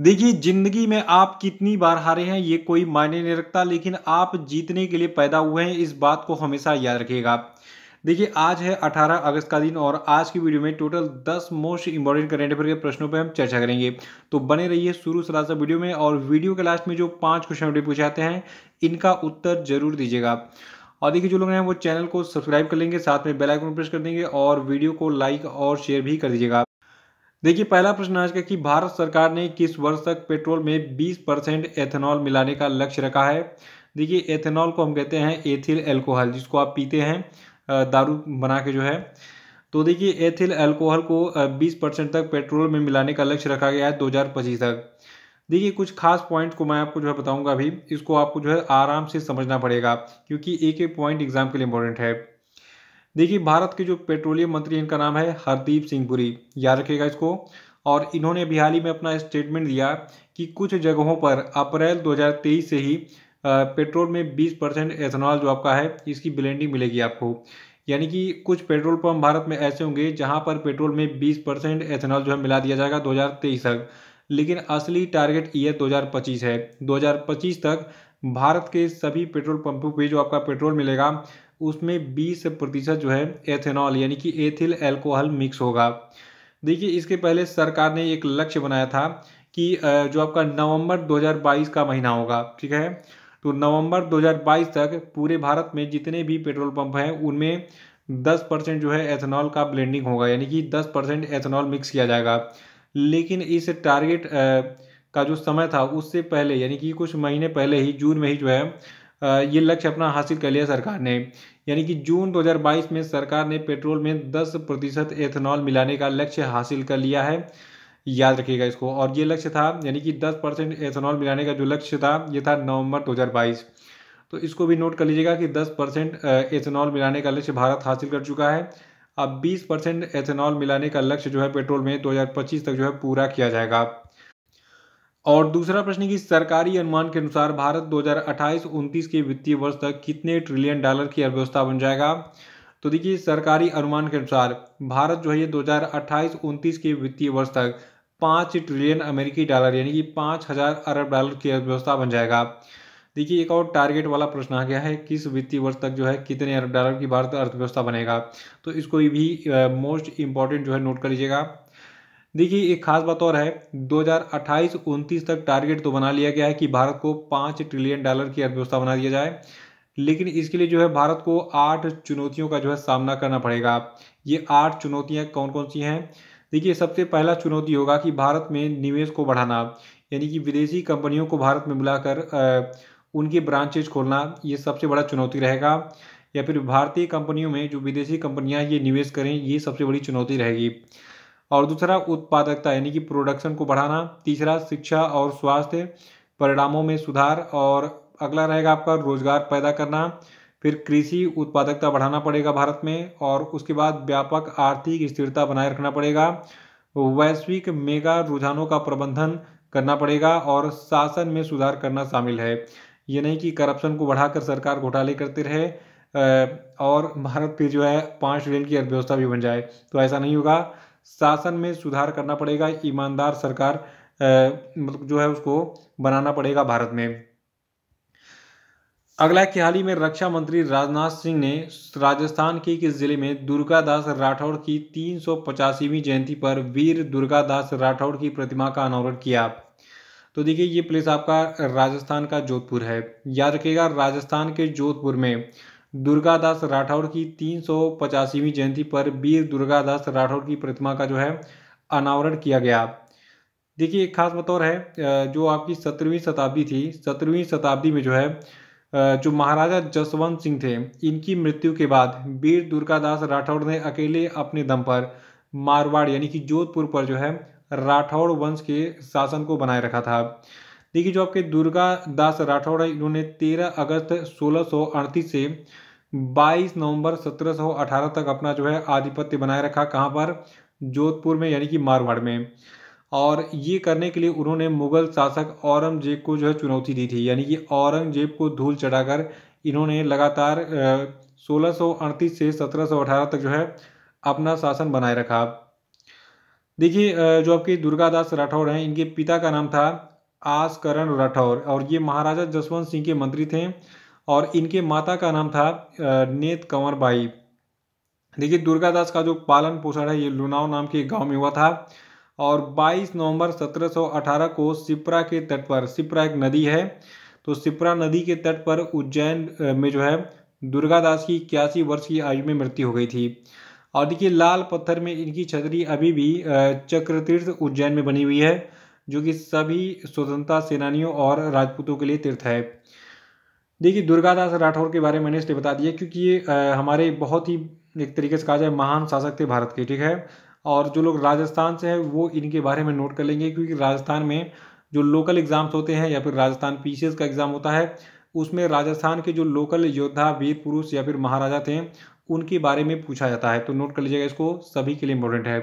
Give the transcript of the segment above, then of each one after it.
देखिए जिंदगी में आप कितनी बार हारे हैं ये कोई मायने नहीं रखता लेकिन आप जीतने के लिए पैदा हुए हैं इस बात को हमेशा याद रखिएगा देखिए आज है 18 अगस्त का दिन और आज की वीडियो में total 10 most important current affair के प्रश्नों पर हम चर्चा करेंगे तो बने रहिए शुरू सलाह से वीडियो में और वीडियो के लास्ट में जो पांच क्वेश्चन पूछे जाते हैं इनका उत्तर जरूर दीजिएगा और देखिए जो लोग हैं वो चैनल को सब्सक्राइब कर लेंगे साथ में बेलाइकन प्रेस कर देंगे और वीडियो को लाइक और शेयर भी कर दीजिएगा देखिए पहला प्रश्न आज का कि भारत सरकार ने किस वर्ष तक पेट्रोल में 20 परसेंट एथेनॉल मिलाने का लक्ष्य रखा है देखिए एथेनॉल को हम कहते हैं एथिल एल्कोहल जिसको आप पीते हैं दारू बना के जो है तो देखिए एथिल एल्कोहल को 20 परसेंट तक पेट्रोल में मिलाने का लक्ष्य रखा गया है दो तक देखिए कुछ खास पॉइंट को मैं आपको जो है बताऊँगा अभी इसको आपको जो है आराम से समझना पड़ेगा क्योंकि एक एक पॉइंट एग्जाम के लिए इंपॉर्टेंट है देखिए भारत के जो पेट्रोलियम मंत्री इनका नाम है हरदीप सिंह पुरी याद रखिएगा इसको और इन्होंने अभी हाल ही में अपना स्टेटमेंट दिया कि कुछ जगहों पर अप्रैल 2023 से ही पेट्रोल में 20 परसेंट एथेनॉल जो आपका है इसकी ब्लेंडिंग मिलेगी आपको यानी कि कुछ पेट्रोल पंप भारत में ऐसे होंगे जहां पर पेट्रोल में 20 परसेंट एथेनॉल जो है मिला दिया जाएगा 2023 तक लेकिन असली टारगेट ईयर 2025 है 2025 तक भारत के सभी पेट्रोल पंपों पे जो आपका पेट्रोल मिलेगा उसमें बीस प्रतिशत जो है एथेनॉल यानी कि एथिल एल्कोहल मिक्स होगा देखिए इसके पहले सरकार ने एक लक्ष्य बनाया था कि जो आपका नवंबर 2022 का महीना होगा ठीक है तो नवंबर 2022 तक पूरे भारत में जितने भी पेट्रोल पंप हैं उनमें 10 परसेंट जो है एथेनॉल का ब्लेंडिंग होगा यानी कि 10 परसेंट एथेनॉल मिक्स किया जाएगा लेकिन इस टारगेट का जो समय था उससे पहले यानी कि कुछ महीने पहले ही जून में ही जो है ये लक्ष्य अपना हासिल कर लिया सरकार ने यानी कि जून 2022 में सरकार ने पेट्रोल में 10 प्रतिशत एथेनॉल मिलाने का लक्ष्य हासिल कर लिया है याद रखिएगा इसको और ये लक्ष्य था यानी कि 10 परसेंट एथेनॉल मिलाने का जो लक्ष्य था ये था नवंबर 2022 तो इसको भी नोट कर लीजिएगा कि 10 परसेंट एथेनॉल मिलाने का लक्ष्य भारत हासिल कर चुका है अब 20 परसेंट एथेनॉल मिलाने का लक्ष्य जो है पेट्रोल में 2025 तक जो है पूरा किया जाएगा और दूसरा प्रश्न कि सरकारी अनुमान के अनुसार भारत 2028-29 के वित्तीय वर्ष तक कितने ट्रिलियन डॉलर की अर्थव्यवस्था बन जाएगा तो देखिए सरकारी अनुमान के अनुसार भारत जो है ये 2028-29 के वित्तीय वर्ष तक पाँच ट्रिलियन अमेरिकी डॉलर यानी कि पाँच हज़ार अरब डॉलर की अर्थव्यवस्था बन जाएगा देखिए एक और टारगेट वाला प्रश्न आ गया है किस वित्तीय वर्ष तक जो है कितने अरब डॉलर की भारत अर्थव्यवस्था बनेगा तो इसको भी मोस्ट इम्पॉर्टेंट जो है नोट कर लीजिएगा देखिए एक खास बात और है 2028-29 तक टारगेट तो बना लिया गया है कि भारत को पाँच ट्रिलियन डॉलर की अर्थव्यवस्था बना दिया जाए लेकिन इसके लिए जो है भारत को आठ चुनौतियों का जो है सामना करना पड़ेगा ये आठ चुनौतियाँ कौन कौन सी हैं देखिए सबसे पहला चुनौती होगा कि भारत में निवेश को बढ़ाना यानी कि विदेशी कंपनियों को भारत में बुलाकर उनके ब्रांचेज खोलना ये सबसे बड़ा चुनौती रहेगा या फिर भारतीय कंपनियों में जो विदेशी कंपनियां ये निवेश करें ये सबसे बड़ी चुनौती रहेगी और दूसरा उत्पादकता यानी कि प्रोडक्शन को बढ़ाना तीसरा शिक्षा और स्वास्थ्य परिणामों में सुधार और अगला रहेगा आपका रोजगार पैदा करना फिर कृषि उत्पादकता बढ़ाना पड़ेगा भारत में और उसके बाद व्यापक आर्थिक स्थिरता बनाए रखना पड़ेगा वैश्विक मेगा रुझानों का प्रबंधन करना पड़ेगा और शासन में सुधार करना शामिल है ये नहीं कि करप्शन को बढ़ाकर सरकार घोटाले करते रहे और भारत पे जो है पांच रेल की अर्थव्यवस्था भी बन जाए तो ऐसा नहीं होगा शासन में सुधार करना पड़ेगा ईमानदार सरकार मतलब जो है उसको बनाना पड़ेगा भारत में अगला कि हाल ही में रक्षा मंत्री राजनाथ सिंह ने राजस्थान के किस जिले में दुर्गादास राठौड़ की तीन जयंती पर वीर दुर्गादास राठौड़ की प्रतिमा का अनावरण किया तो देखिए ये प्लेस आपका राजस्थान का जोधपुर है याद रखिएगा राजस्थान के जोधपुर में दुर्गादास राठौर की तीन जयंती पर वीर दुर्गादास राठौर की प्रतिमा का जो है अनावरण किया गया देखिए एक खास बतौर है जो आपकी सत्रहवीं शताब्दी थी सत्रहवीं शताब्दी में जो है जो महाराजा जसवंत सिंह थे इनकी मृत्यु के बाद वीर दुर्गादास राठौर ने अकेले अपने दम पर मारवाड़ यानी कि जोधपुर पर जो है राठौड़ वंश के शासन को बनाए रखा था देखिए जो आपके दुर्गादास राठौड़ है इन्होंने 13 अगस्त सोलह से 22 नवंबर 1718 तक अपना जो है आधिपत्य बनाए रखा कहाँ पर जोधपुर में यानी कि मारवाड़ में और ये करने के लिए उन्होंने मुगल शासक औरंगजेब को जो है चुनौती दी थी यानी कि औरंगजेब को धूल चढ़ाकर इन्होंने लगातार सोलह से सत्रह तक जो है अपना शासन बनाए रखा देखिए जो आपकी दुर्गादास राठौर हैं इनके पिता का नाम था आसकरण राठौर और ये महाराजा जसवंत सिंह के मंत्री थे और इनके माता का नाम था नेत कंवर बाई देखिए दुर्गादास का जो पालन पोषण है ये लुनाव नाम के गांव में हुआ था और 22 नवंबर 1718 को सिपरा के तट पर सिपरा एक नदी है तो सिपरा नदी के तट पर उज्जैन में जो है दुर्गादास की इक्यासी वर्ष की आयु में मृत्यु हो गई थी और देखिए लाल पत्थर में इनकी छतरी अभी भी चक्रतीर्थ उज्जैन में बनी हुई है जो कि सभी स्वतंत्रता सेनानियों और राजपूतों के लिए तीर्थ है देखिए दुर्गादास राठौर के बारे में मैंने इसलिए बता दिया क्योंकि ये हमारे बहुत ही एक तरीके से कहा जाए महान शासक थे भारत के ठीक है और जो लोग राजस्थान से हैं वो इनके बारे में नोट कर लेंगे क्योंकि राजस्थान में जो लोकल एग्ज़ाम्स होते हैं या फिर राजस्थान पी का एग्ज़ाम होता है उसमें राजस्थान के जो लोकल योद्धा वीर पुरुष या फिर महाराजा थे उनके बारे में पूछा जाता है तो नोट कर लीजिएगा इसको सभी के लिए इम्पोर्टेंट है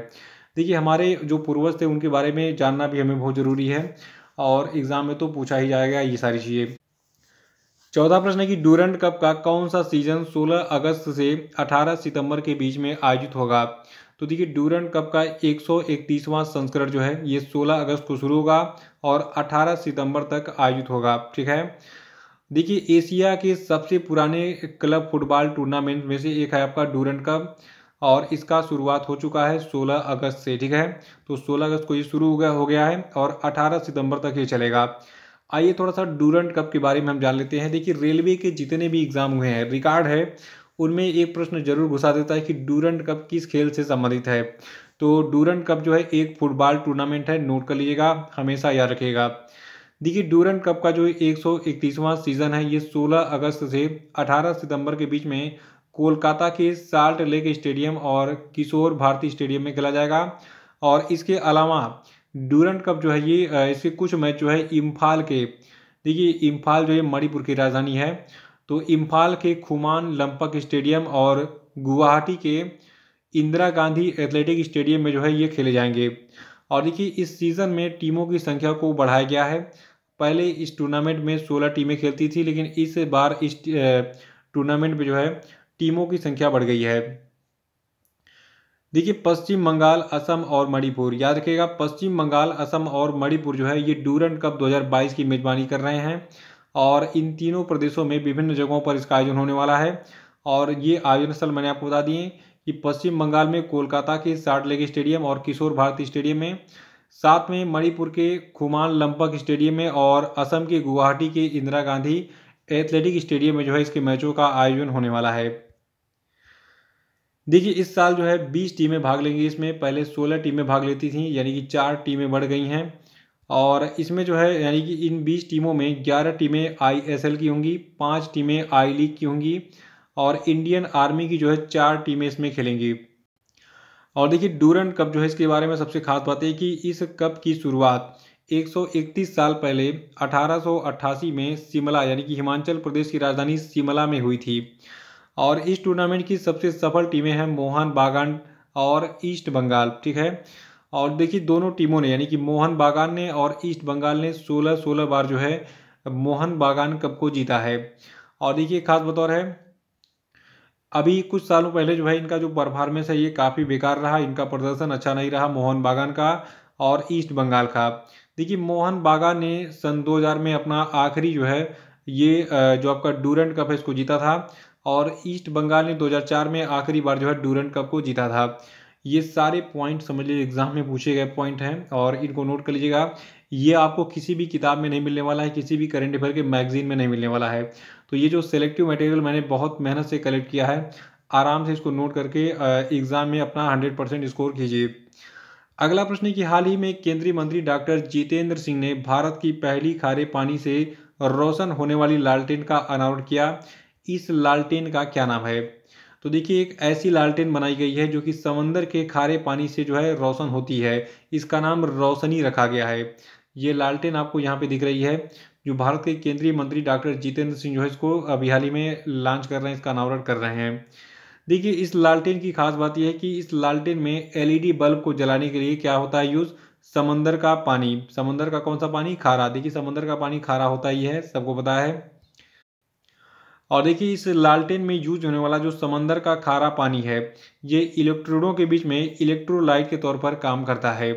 देखिए हमारे जो पूर्वज थे उनके बारे में जानना भी हमें बहुत ज़रूरी है और एग्ज़ाम में तो पूछा ही जाएगा ये सारी चीज़ें चौथा प्रश्न है कि डूरेंट कप का कौन सा सीजन 16 अगस्त से 18 सितंबर के बीच में आयोजित होगा तो देखिए डूरेंट कप का 131वां संस्करण जो है ये 16 अगस्त को शुरू होगा और 18 सितंबर तक आयोजित होगा ठीक है देखिए एशिया के सबसे पुराने क्लब फुटबॉल टूर्नामेंट में से एक है आपका डूरेंट कप और इसका शुरुआत हो चुका है 16 अगस्त से ठीक है तो 16 अगस्त को ये शुरू हो गया हो गया है और 18 सितंबर तक ये चलेगा आइए थोड़ा सा डूरंट कप के बारे में हम जान लेते हैं देखिए रेलवे के जितने भी एग्ज़ाम हुए हैं रिकॉर्ड है उनमें एक प्रश्न जरूर घुसा देता है कि डूरंट कप किस खेल से संबंधित है तो डूरंट कप जो है एक फुटबॉल टूर्नामेंट है नोट कर लीजिएगा हमेशा याद रखिएगा देखिए डूरंट कप का जो एक सौ इकतीसवां सीज़न है ये 16 अगस्त से 18 सितंबर के बीच में कोलकाता के साल्ट लेक स्टेडियम और किशोर भारती स्टेडियम में खेला जाएगा और इसके अलावा डूरंड कप जो है ये इसके कुछ मैच जो है इम्फाल के देखिए इम्फाल जो है मणिपुर की राजधानी है तो इम्फाल के खुमान लंपक स्टेडियम और गुवाहाटी के इंदिरा गांधी एथलेटिक स्टेडियम में जो है ये खेले जाएंगे और देखिए इस सीज़न में टीमों की संख्या को बढ़ाया गया है पहले इस टूर्नामेंट में सोलह टीमें खेलती थी लेकिन इस बार इस टूर्नामेंट में जो है टीमों की संख्या बढ़ गई है देखिए पश्चिम बंगाल असम और मणिपुर याद रखिएगा पश्चिम बंगाल असम और मणिपुर जो है ये डूरन कप 2022 की मेज़बानी कर रहे हैं और इन तीनों प्रदेशों में विभिन्न जगहों पर इसका आयोजन होने वाला है और ये आयोजन स्थल मैंने आपको बता दिए कि पश्चिम बंगाल में कोलकाता के साठ लेग स्टेडियम और किशोर भारती स्टेडियम में साथ में मणिपुर के खुमान लंपक स्टेडियम में और असम के गुवाहाटी के इंदिरा गांधी एथलेटिक स्टेडियम में जो है इसके मैचों का आयोजन होने वाला है देखिए इस साल जो है बीस टीमें भाग लेंगी इसमें पहले सोलह टीमें भाग लेती थी यानी कि चार टीमें बढ़ गई हैं और इसमें जो है यानी कि इन बीस टीमों में ग्यारह टीमें आईएसएल की होंगी पाँच टीमें आई लीग की होंगी और इंडियन आर्मी की जो है चार टीमें इसमें खेलेंगी और देखिए डूरन कप जो है इसके बारे में सबसे खास बात है कि इस कप की शुरुआत 131 साल पहले 1888 में शिमला यानी कि हिमाचल प्रदेश की राजधानी शिमला में हुई थी और इस टूर्नामेंट की सबसे सफल टीमें हैं मोहन बागान और ईस्ट बंगाल ठीक है और देखिए दोनों टीमों ने यानी कि मोहन बागान ने और ईस्ट बंगाल ने सोलह सोलह बार जो है मोहन बागान कप को जीता है और देखिए खास बतौर है अभी कुछ सालों पहले जो है इनका जो परफॉर्मेंस है ये काफ़ी बेकार रहा इनका प्रदर्शन अच्छा नहीं रहा मोहन बागान का और ईस्ट बंगाल का देखिए मोहन बागान ने सन 2000 में अपना आखिरी जो है ये जो आपका डूरेंट कप है इसको जीता था और ईस्ट बंगाल ने 2004 में आखिरी बार जो है डूरन कप को जीता था ये सारे पॉइंट समझ लीजिए एग्जाम में पूछे गए पॉइंट हैं और इनको नोट कर लीजिएगा ये आपको किसी भी किताब में नहीं मिलने वाला है किसी भी करेंट अफेयर के मैगजीन में नहीं मिलने वाला है तो ये जो सेलेक्टिव मटेरियल मैंने बहुत मेहनत से कलेक्ट किया है आराम से इसको नोट करके एग्जाम में अपना हंड्रेड परसेंट स्कोर कीजिए अगला प्रश्न है कि हाल ही में केंद्रीय मंत्री डॉक्टर जितेंद्र सिंह ने भारत की पहली खारे पानी से रोशन होने वाली लालटेन का अनावरण किया इस लालटेन का क्या नाम है तो देखिए एक ऐसी लालटेन बनाई गई है जो कि समंदर के खारे पानी से जो है रोशन होती है इसका नाम रोशनी रखा गया है ये लालटेन आपको यहाँ पे दिख रही है जो भारत के केंद्रीय मंत्री डॉक्टर जितेंद्र सिंह जो है इसको अभी हाल ही में लॉन्च कर रहे हैं इसका अनावरण कर रहे हैं देखिए इस लालटेन की खास बात यह है कि इस लालटेन में एलईडी बल्ब e को जलाने के लिए क्या होता है यूज़ समंदर का पानी समंदर का कौन सा पानी खारा देखिए समंदर का पानी खारा होता ही है सबको पता है और देखिए इस लालटेन में यूज होने वाला जो समंदर का खारा पानी है ये इलेक्ट्रोडों के बीच में इलेक्ट्रोलाइट के तौर पर काम करता है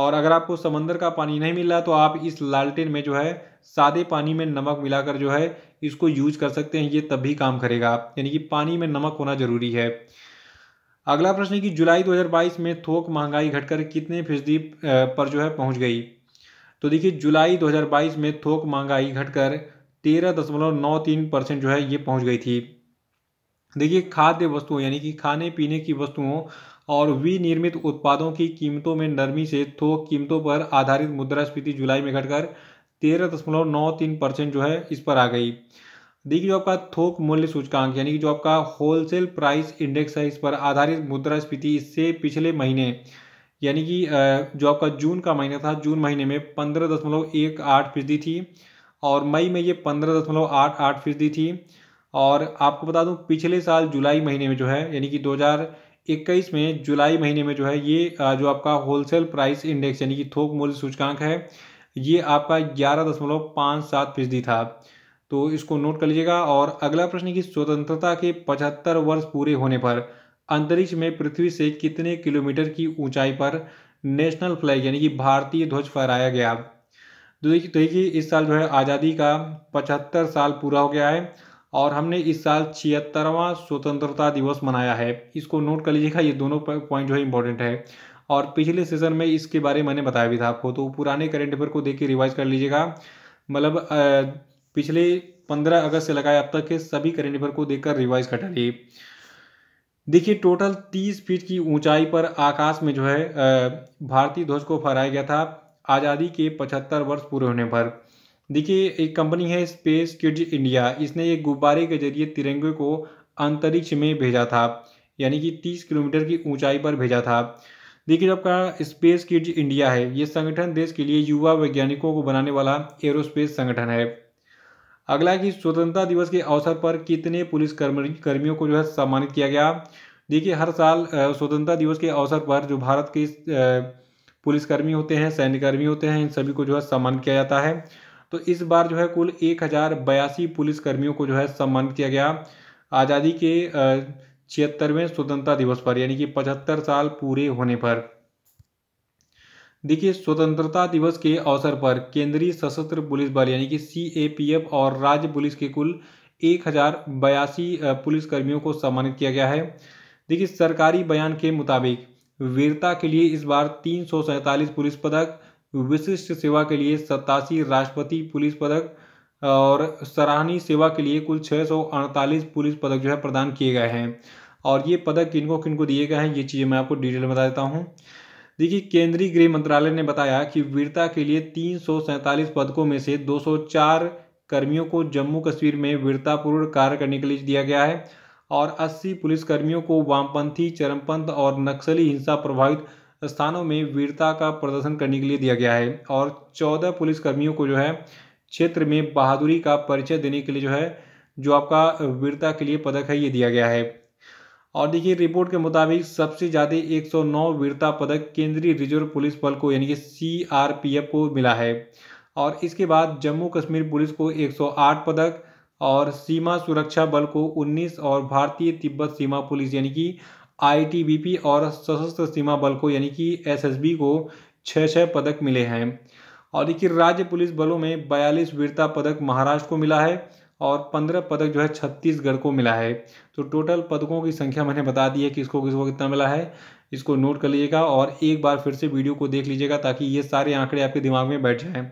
और अगर आपको समंदर का पानी नहीं मिल रहा तो आप इस लालटेन में जो है सादे पानी में नमक मिलाकर जो है इसको यूज कर सकते हैं ये तब भी काम करेगा यानी कि पानी में नमक होना जरूरी है अगला प्रश्न है कि जुलाई 2022 में थोक महंगाई घटकर कितने फीसदी पर जो है पहुंच गई तो देखिए जुलाई 2022 में थोक महंगाई घटकर तेरह दशमलव नौ तीन परसेंट जो है ये पहुंच गई थी देखिए खाद्य वस्तुओं यानी कि खाने पीने की वस्तुओं और विनिर्मित उत्पादों की कीमतों में नरमी से थोक कीमतों पर आधारित मुद्रास्फीति जुलाई में घटकर तेरह दशमलव नौ तीन परसेंट जो है इस पर आ गई देखिए जो आपका थोक मूल्य सूचकांक यानी कि जो आपका होलसेल प्राइस इंडेक्स है इस पर आधारित मुद्रास्फीति इससे पिछले महीने यानी कि जो आपका जून का महीना था जून महीने में पंद्रह दशमलव एक आठ फीसदी थी और मई में ये पंद्रह दशमलव आठ आठ फीसदी थी और आपको बता दूं पिछले साल जुलाई महीने में जो है यानी कि 2021 में जुलाई महीने में जो है ये जो आपका होलसेल प्राइस इंडेक्स यानी कि थोक मूल्य सूचकांक है ये आपका ग्यारह दशमलव पाँच सात फीसदी था तो इसको नोट कर लीजिएगा और अगला प्रश्न कि स्वतंत्रता के पचहत्तर वर्ष पूरे होने पर अंतरिक्ष में पृथ्वी से कितने किलोमीटर की ऊंचाई पर नेशनल फ्लैग यानी कि भारतीय ध्वज फहराया गया तो देखिए तो देखिए इस साल जो है आज़ादी का पचहत्तर साल पूरा हो गया है और हमने इस साल छिहत्तरवां स्वतंत्रता दिवस मनाया है इसको नोट कर लीजिएगा ये दोनों पॉइंट जो है इंपॉर्टेंट है और पिछले सेशन में इसके बारे में मैंने बताया भी था आपको तो पुराने करेंट अफेयर को देख के रिवाइज कर लीजिएगा मतलब पिछले पंद्रह अगस्त से लगाए अब तक के सभी करेंट अफेयर को देखकर रिवाइज कर डालिए देखिए टोटल तीस फीट की ऊंचाई पर आकाश में जो है भारतीय ध्वज को फहराया गया था आज़ादी के पचहत्तर वर्ष पूरे होने पर देखिए एक कंपनी है स्पेस किड्स इंडिया इसने एक गुब्बारे के जरिए तिरंगे को अंतरिक्ष में भेजा था यानी कि तीस किलोमीटर की ऊंचाई पर भेजा था देखिए आपका स्पेस किड्स इंडिया है ये संगठन देश के लिए युवा वैज्ञानिकों को बनाने वाला एरोस्पेस संगठन है अगला कि स्वतंत्रता दिवस के अवसर पर कितने पुलिस कर्मियों को जो है सम्मानित किया गया देखिए हर साल स्वतंत्रता दिवस के अवसर पर जो भारत के पुलिसकर्मी होते हैं सैन्यकर्मी होते हैं इन सभी को जो है सम्मानित किया जाता है तो इस बार जो है कुल एक हज़ार बयासी पुलिसकर्मियों को जो है सम्मानित किया गया आज़ादी के छिहत्तरवें स्वतंत्रता दिवस पर यानी कि पचहत्तर साल पूरे होने पर देखिए स्वतंत्रता दिवस के अवसर पर केंद्रीय सशस्त्र पुलिस बल यानी कि सी और राज्य पुलिस के कुल एक हज़ार बयासी पुलिसकर्मियों को सम्मानित किया गया है देखिए सरकारी बयान के मुताबिक वीरता के लिए इस बार तीन पुलिस पदक विशिष्ट सेवा के लिए सतासी राष्ट्रपति पुलिस पदक और सराहनीय सेवा के लिए कुल छः पुलिस पदक जो है प्रदान किए गए हैं और ये पदक किनको किनको दिए गए हैं ये चीज़ें मैं आपको डिटेल में बता देता हूँ देखिए केंद्रीय गृह मंत्रालय ने बताया कि वीरता के लिए तीन पदकों में से 204 कर्मियों को जम्मू कश्मीर में वीरतापूर्ण कार्य करने के लिए दिया गया है और 80 पुलिसकर्मियों को वामपंथी चरमपंथ और नक्सली हिंसा प्रभावित स्थानों में वीरता का प्रदर्शन करने के लिए दिया गया है और 14 पुलिसकर्मियों को जो है क्षेत्र में बहादुरी का परिचय देने के लिए जो है जो आपका वीरता के लिए पदक है ये दिया गया है और देखिए रिपोर्ट के मुताबिक सबसे ज़्यादा 109 वीरता पदक केंद्रीय रिजर्व पुलिस बल को यानी कि सीआरपीएफ को मिला है और इसके बाद जम्मू कश्मीर पुलिस को 108 पदक और सीमा सुरक्षा बल को 19 और भारतीय तिब्बत सीमा पुलिस यानी कि आईटीबीपी और सशस्त्र सीमा बल को यानी कि एसएसबी को छः छः पदक मिले हैं और देखिए राज्य पुलिस बलों में बयालीस वीरता पदक महाराष्ट्र को मिला है और पंद्रह पदक जो है छत्तीसगढ़ को मिला है तो टोटल पदकों की संख्या मैंने बता दी है कि इसको किसको कितना मिला है इसको नोट कर लीजिएगा और एक बार फिर से वीडियो को देख लीजिएगा ताकि ये सारे आंकड़े आपके दिमाग में बैठ जाएँ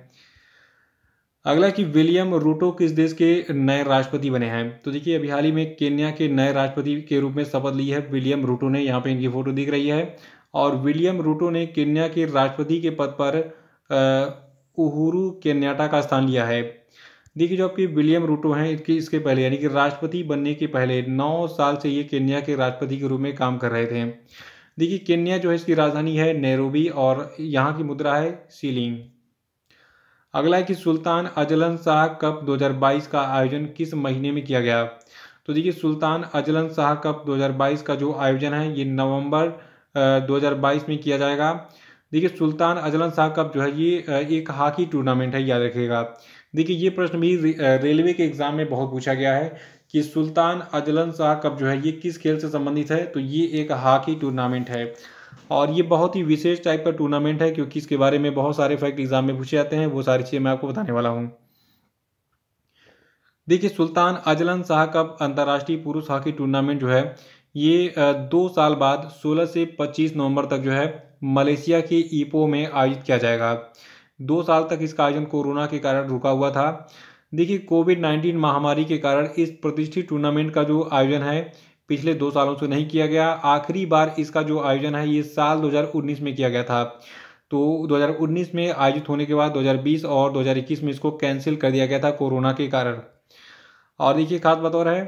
अगला कि विलियम रूटो किस देश के नए राष्ट्रपति बने हैं तो देखिए अभी हाल ही में केन्या के नए राष्ट्रपति के रूप में शपथ ली है विलियम रूटो ने यहाँ पे इनकी फोटो दिख रही है और विलियम रूटो ने केन्या के राष्ट्रपति के पद पर उहुरू केन्याटा का स्थान लिया है देखिए जो आपके विलियम रूटो हैं इसके इसके पहले यानी कि राष्ट्रपति बनने के पहले नौ साल से ये केन्या के राष्ट्रपति के रूप में काम कर रहे थे देखिए केन्या जो है इसकी राजधानी है नेरोबी और यहाँ की मुद्रा है सीलिंग अगला है कि सुल्तान अजलन शाह कप 2022 का आयोजन किस महीने में किया गया तो देखिए सुल्तान अजलन शाह कप 2022 का जो आयोजन है ये नवंबर 2022 में किया जाएगा देखिए सुल्तान अजलन शाह कप जो है ये एक हॉकी टूर्नामेंट है याद रखिएगा देखिए ये प्रश्न भी रेलवे के एग्जाम में बहुत पूछा गया है कि सुल्तान अजलन शाह कप जो है ये किस खेल से संबंधित है तो ये एक हॉकी टूर्नामेंट है और ये बहुत ही विशेष टाइप का टूर्नामेंट है क्योंकि इसके बारे में बहुत सारे फैक्ट एग्जाम में पूछे जाते हैं वो सारी चीज़ें मैं आपको बताने वाला हूँ देखिए सुल्तान अजलन शाह कप अंतर्राष्ट्रीय पुरुष हॉकी टूर्नामेंट जो है ये दो साल बाद 16 से 25 नवंबर तक जो है मलेशिया के ईपो में आयोजित किया जाएगा दो साल तक इसका आयोजन कोरोना के कारण रुका हुआ था देखिए कोविड 19 महामारी के कारण इस प्रतिष्ठित टूर्नामेंट का जो आयोजन है पिछले दो सालों से नहीं किया गया आखिरी बार इसका जो आयोजन है ये साल 2019 में किया गया था तो 2019 में आयोजित होने के बाद 2020 और 2021 में इसको कैंसिल कर दिया गया था कोरोना के कारण और देखिए खास और है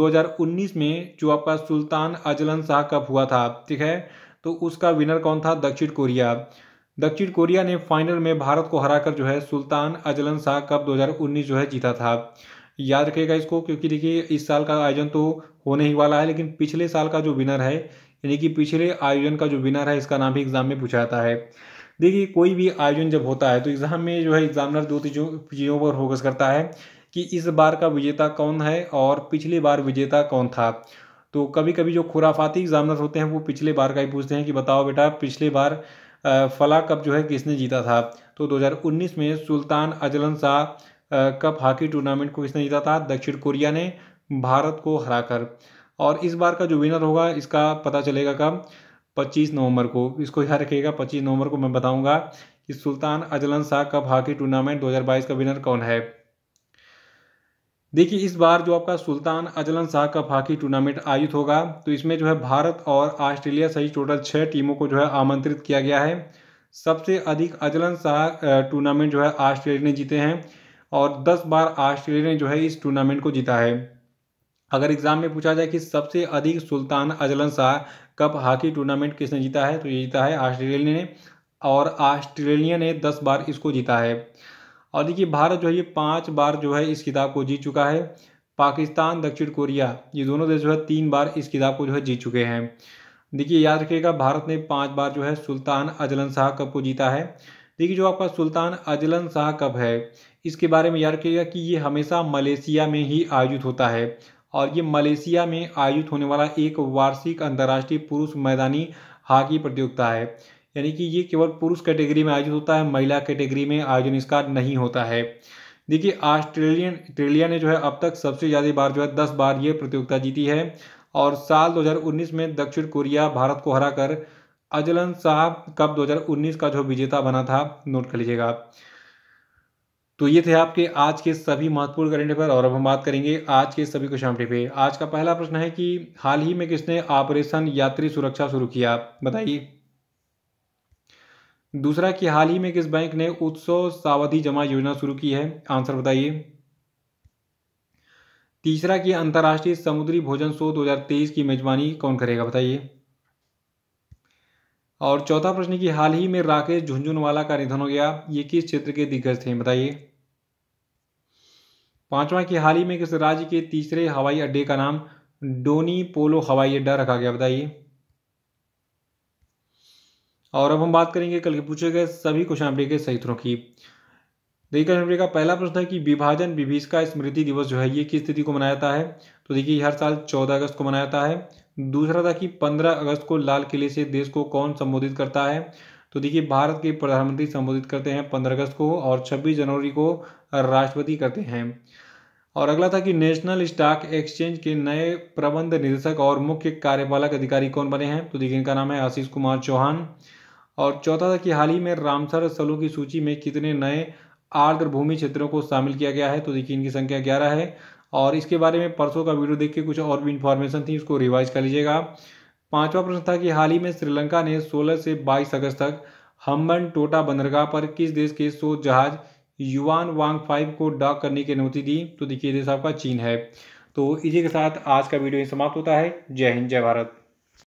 2019 में जो आपका सुल्तान अजलन शाह कप हुआ था ठीक है तो उसका विनर कौन था दक्षिण कोरिया दक्षिण कोरिया ने फाइनल में भारत को हराकर जो है सुल्तान अजलन शाह कप 2019 जो है जीता था याद रखिएगा इसको क्योंकि देखिए इस साल का आयोजन तो होने ही वाला है लेकिन पिछले साल का जो विनर है यानी कि पिछले आयोजन का जो विनर है इसका नाम भी एग्जाम में पूछा जाता है देखिए कोई भी आयोजन जब होता है तो एग्जाम में जो है एग्जामिनर दो चीज़ों चीज़ों पर फोकस करता है कि इस बार का विजेता कौन है और पिछली बार विजेता कौन था तो कभी कभी जो खुराफाती एग्जामिनर होते हैं वो पिछले बार का ही पूछते हैं कि बताओ बेटा पिछले बार फला कप जो है किसने जीता था तो 2019 में Sultan Azlan Shah cup hockey tournament को किसने जीता था दक्षिण कोरिया ने भारत को हराकर और इस बार का जो विनर होगा इसका पता चलेगा कब 25 नवंबर को इसको याद रखिएगा 25 नवंबर को मैं बताऊंगा कि Sultan Azlan Shah cup hockey tournament 2022 का विनर कौन है देखिए इस बार जो आपका Sultan Azlan Shah cup hockey tournament आयोजित होगा तो इसमें जो है भारत और ऑस्ट्रेलिया सहित टोटल छः टीमों को जो है आमंत्रित किया गया है सबसे अधिक अजलन शाह टूर्नामेंट जो है ऑस्ट्रेलिया ने जीते हैं और दस बार ऑस्ट्रेलिया ने जो है इस टूर्नामेंट को जीता है अगर एग्जाम में पूछा जाए कि सबसे अधिक Sultan Azlan Shah cup hockey tournament किसने जीता है तो ये जीता है ऑस्ट्रेलिया ने और ऑस्ट्रेलिया ने दस बार इसको जीता है और देखिए भारत जो है ये पाँच बार जो है इस किताब को जीत चुका है पाकिस्तान दक्षिण कोरिया ये दोनों देश जो है तीन बार इस किताब को जो है जीत चुके हैं देखिए याद रखिएगा भारत ने पाँच बार जो है सुल्तान अजलन शाह कप को जीता है देखिए जो आपका सुल्तान अजलन शाह कप है इसके बारे में याद रखिएगा कि ये हमेशा मलेशिया में ही आयोजित होता है और ये मलेशिया में आयोजित होने वाला एक वार्षिक अंतर्राष्ट्रीय पुरुष मैदानी हॉकी प्रतियोगिता है यानी कि ये केवल पुरुष कैटेगरी में आयोजित होता है महिला कैटेगरी में आयोजन इसका नहीं होता है देखिए ऑस्ट्रेलियन ऑस्ट्रेलिया ने जो है अब तक सबसे ज़्यादा बार जो है दस बार ये प्रतियोगिता जीती है और साल 2019 में दक्षिण कोरिया भारत को हराकर अजलन साहब कप 2019 का जो विजेता बना था नोट कर लीजिएगा तो ये थे आपके आज के सभी महत्वपूर्ण करंट अफेयर और अब हम बात करेंगे आज के सभी खुशामटी पे आज का पहला प्रश्न है कि हाल ही में किसने ऑपरेशन यात्री सुरक्षा शुरू किया बताइए दूसरा कि हाल ही में किस बैंक ने उत्सव सावधि जमा योजना शुरू की है आंसर बताइए तीसरा कि अंतर्राष्ट्रीय समुद्री भोजन शो 2023 की मेजबानी कौन करेगा बताइए और चौथा प्रश्न कि हाल ही में राकेश झुंझुनवाला का निधन हो गया ये किस क्षेत्र के दिग्गज थे बताइए पांचवा कि हाल ही में किस राज्य के तीसरे हवाई अड्डे का नाम डोनी पोलो हवाई अड्डा रखा गया बताइए और अब हम बात करेंगे कल के पूछे गए सभी क्वेश्चन अपडेट के सही उत्तरों की देखिए क्वेश्चन का पहला प्रश्न है कि विभाजन विभीषिका स्मृति दिवस जो है ये किस तिथि को मनाया जाता है तो देखिए हर साल चौदह अगस्त को मनाया जाता है दूसरा था कि 15 अगस्त को लाल किले से देश को कौन संबोधित करता है तो देखिए भारत के प्रधानमंत्री संबोधित करते हैं 15 अगस्त को और 26 जनवरी को राष्ट्रपति करते हैं और अगला था कि नेशनल स्टॉक एक्सचेंज के नए प्रबंध निदेशक और मुख्य कार्यपालक अधिकारी कौन बने हैं तो देखिए इनका नाम है आशीष कुमार चौहान और चौथा था कि हाल ही में रामसर स्थलों की सूची में कितने नए आर्द्र भूमि क्षेत्रों को शामिल किया गया है तो देखिए इनकी संख्या ग्यारह है और इसके बारे में परसों का वीडियो देख के कुछ और भी इन्फॉर्मेशन थी उसको रिवाइज कर लीजिएगा पांचवा प्रश्न था कि हाल ही में श्रीलंका ने 16 से 22 अगस्त तक हम्बन टोटा बंदरगाह पर किस देश के सो जहाज युवान वांग फाइव को डॉक करने की अनुमति दी तो देखिए देश आपका चीन है तो इसी के साथ आज का वीडियो समाप्त होता है जय हिंद जय भारत